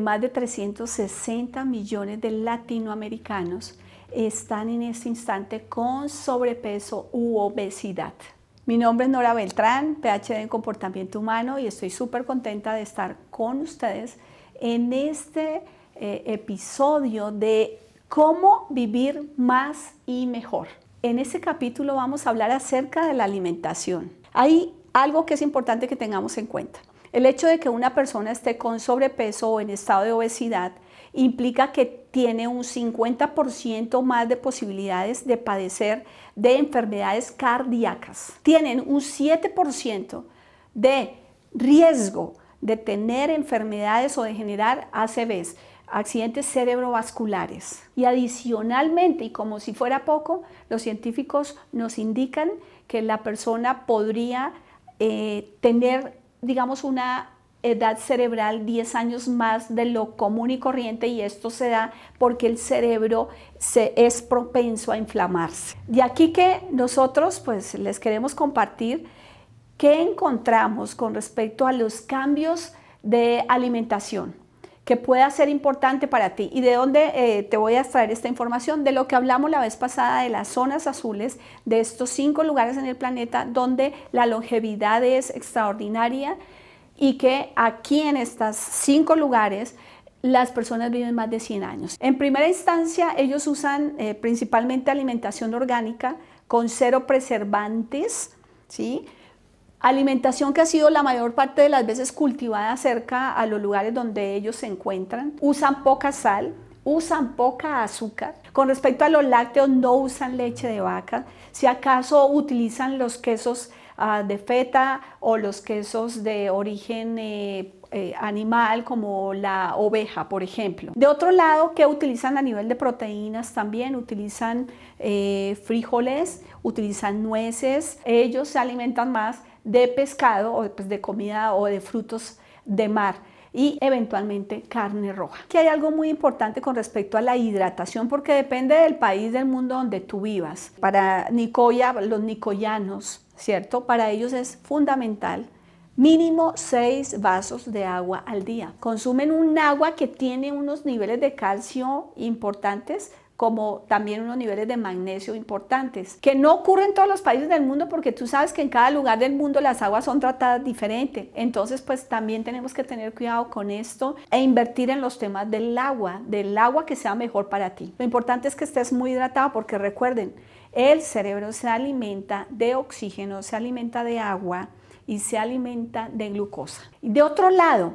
Más de 360 millones de latinoamericanos están en este instante con sobrepeso u obesidad. Mi nombre es Nora Beltrán, PhD en Comportamiento Humano y estoy súper contenta de estar con ustedes en este eh, episodio de cómo vivir más y mejor. En este capítulo vamos a hablar acerca de la alimentación. Hay algo que es importante que tengamos en cuenta. El hecho de que una persona esté con sobrepeso o en estado de obesidad implica que tiene un 50% más de posibilidades de padecer de enfermedades cardíacas. Tienen un 7% de riesgo de tener enfermedades o de generar ACVs, accidentes cerebrovasculares. Y adicionalmente, y como si fuera poco, los científicos nos indican que la persona podría eh, tener digamos, una edad cerebral 10 años más de lo común y corriente y esto se da porque el cerebro se es propenso a inflamarse. De aquí que nosotros pues les queremos compartir qué encontramos con respecto a los cambios de alimentación que pueda ser importante para ti. ¿Y de dónde eh, te voy a extraer esta información? De lo que hablamos la vez pasada de las zonas azules, de estos cinco lugares en el planeta donde la longevidad es extraordinaria y que aquí en estos cinco lugares las personas viven más de 100 años. En primera instancia, ellos usan eh, principalmente alimentación orgánica con cero preservantes, ¿sí? Alimentación que ha sido la mayor parte de las veces cultivada cerca a los lugares donde ellos se encuentran. Usan poca sal, usan poca azúcar. Con respecto a los lácteos, no usan leche de vaca. Si acaso utilizan los quesos ah, de feta o los quesos de origen eh, eh, animal como la oveja, por ejemplo. De otro lado, ¿qué utilizan a nivel de proteínas también? Utilizan eh, frijoles, utilizan nueces. Ellos se alimentan más de pescado o pues, de comida o de frutos de mar y eventualmente carne roja. Que hay algo muy importante con respecto a la hidratación porque depende del país del mundo donde tú vivas. Para Nicoya, los nicoyanos, ¿cierto? Para ellos es fundamental mínimo 6 vasos de agua al día. Consumen un agua que tiene unos niveles de calcio importantes como también unos niveles de magnesio importantes, que no ocurre en todos los países del mundo porque tú sabes que en cada lugar del mundo las aguas son tratadas diferente. Entonces, pues también tenemos que tener cuidado con esto e invertir en los temas del agua, del agua que sea mejor para ti. Lo importante es que estés muy hidratado porque recuerden, el cerebro se alimenta de oxígeno, se alimenta de agua y se alimenta de glucosa. De otro lado,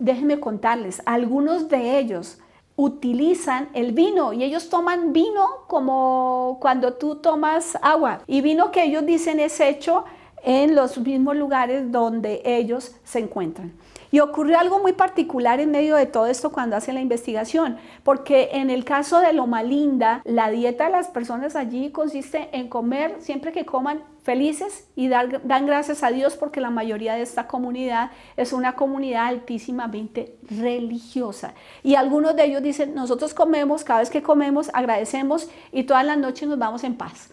déjenme contarles, algunos de ellos utilizan el vino y ellos toman vino como cuando tú tomas agua. Y vino que ellos dicen es hecho en los mismos lugares donde ellos se encuentran. Y ocurrió algo muy particular en medio de todo esto cuando hace la investigación, porque en el caso de Loma Linda, la dieta de las personas allí consiste en comer siempre que coman felices y dan gracias a Dios porque la mayoría de esta comunidad es una comunidad altísimamente religiosa. Y algunos de ellos dicen, nosotros comemos, cada vez que comemos agradecemos y todas las noches nos vamos en paz.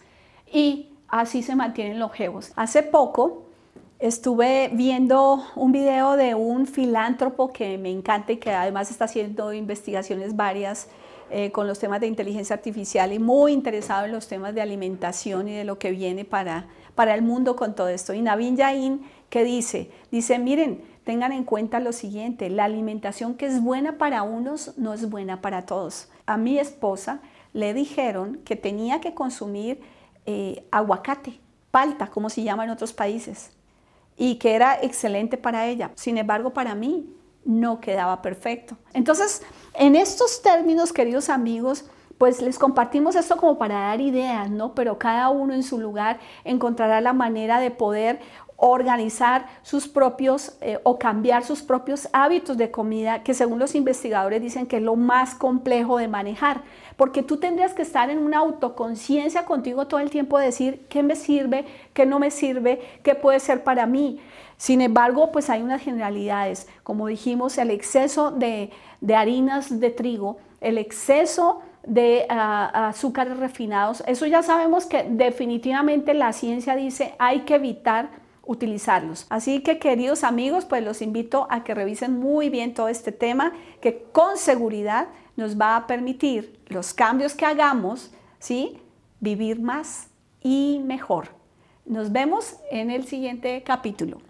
Y así se mantienen longevos. Hace poco Estuve viendo un video de un filántropo que me encanta y que además está haciendo investigaciones varias eh, con los temas de inteligencia artificial y muy interesado en los temas de alimentación y de lo que viene para, el mundo con todo esto. Y Navin Jain, que dice? Dice, miren, tengan en cuenta lo siguiente, la alimentación que es buena para unos no es buena para todos. A mi esposa le dijeron que tenía que consumir eh, aguacate, palta, como se llama en otros países y que era excelente para ella. Sin embargo, para mí no quedaba perfecto. Entonces, en estos términos, queridos amigos, pues les compartimos esto como para dar ideas, ¿no? Pero cada uno en su lugar encontrará la manera de poder organizar sus propios eh, o cambiar sus propios hábitos de comida, que según los investigadores dicen que es lo más complejo de manejar, porque tú tendrías que estar en una autoconciencia contigo todo el tiempo, decir qué me sirve, qué no me sirve, qué puede ser para mí. Sin embargo, pues hay unas generalidades, como dijimos, el exceso de, harinas de trigo, el exceso de ah, azúcares refinados, eso ya sabemos que definitivamente la ciencia dice hay que evitar utilizarlos. Así que queridos amigos, pues los invito a que revisen muy bien todo este tema que con seguridad nos va a permitir los cambios que hagamos, ¿sí? Vivir más y mejor. Nos vemos en el siguiente capítulo.